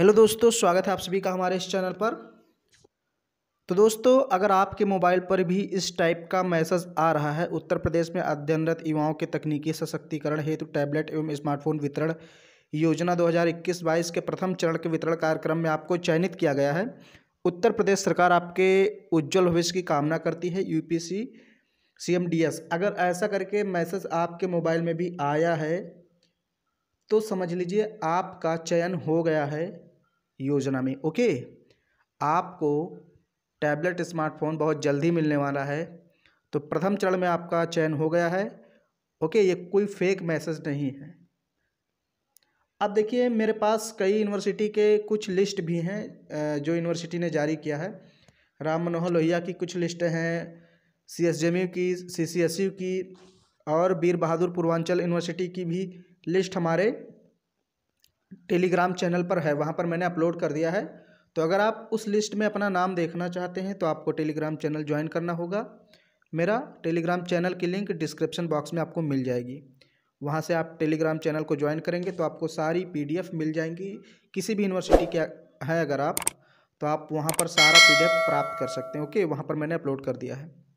hello दोस्तों स्वागत है आप सभी का हमारे इस चैनल पर तो दोस्तों अगर आपके मोबाइल पर भी इस टाइप का मैसेज आ रहा है उत्तर प्रदेश में अध्ययनरत युवाओं के तकनीकी सशक्तिकरण हेतु टैबलेट एवं स्मार्टफोन वितरण योजना 2021-22 के प्रथम चरण के वितरण कार्यक्रम में आपको चयनित किया गया है उत्तर प्रदेश सरकार आपके उज्जवल भविष्य की कामना करती है यू पी अगर ऐसा करके मैसेज आपके मोबाइल में भी आया है तो समझ लीजिए आपका चयन हो गया है योजना में ओके आपको टैबलेट स्मार्टफोन बहुत जल्दी मिलने वाला है तो प्रथम चरण में आपका चयन हो गया है ओके ये कोई फेक मैसेज नहीं है अब देखिए मेरे पास कई यूनिवर्सिटी के कुछ लिस्ट भी हैं जो यूनिवर्सिटी ने जारी किया है राम मनोहर लोहिया की कुछ लिस्ट हैं सी एस जेम यू की सी सी एस यू की और वीर बहादुर पूर्वांचल यूनिवर्सिटी की भी लिस्ट हमारे टेलीग्राम चैनल पर है वहाँ पर मैंने अपलोड कर दिया है तो अगर आप उस लिस्ट में अपना नाम देखना चाहते हैं तो आपको टेलीग्राम चैनल ज्वाइन करना होगा मेरा टेलीग्राम चैनल की लिंक डिस्क्रिप्शन बॉक्स में आपको मिल जाएगी वहाँ से आप टेलीग्राम चैनल को ज्वाइन करेंगे तो आपको सारी पी मिल जाएंगी किसी भी यूनिवर्सिटी के है अगर आप तो आप वहाँ पर सारा पी प्राप्त कर सकते हैं ओके वहाँ पर मैंने अपलोड कर दिया है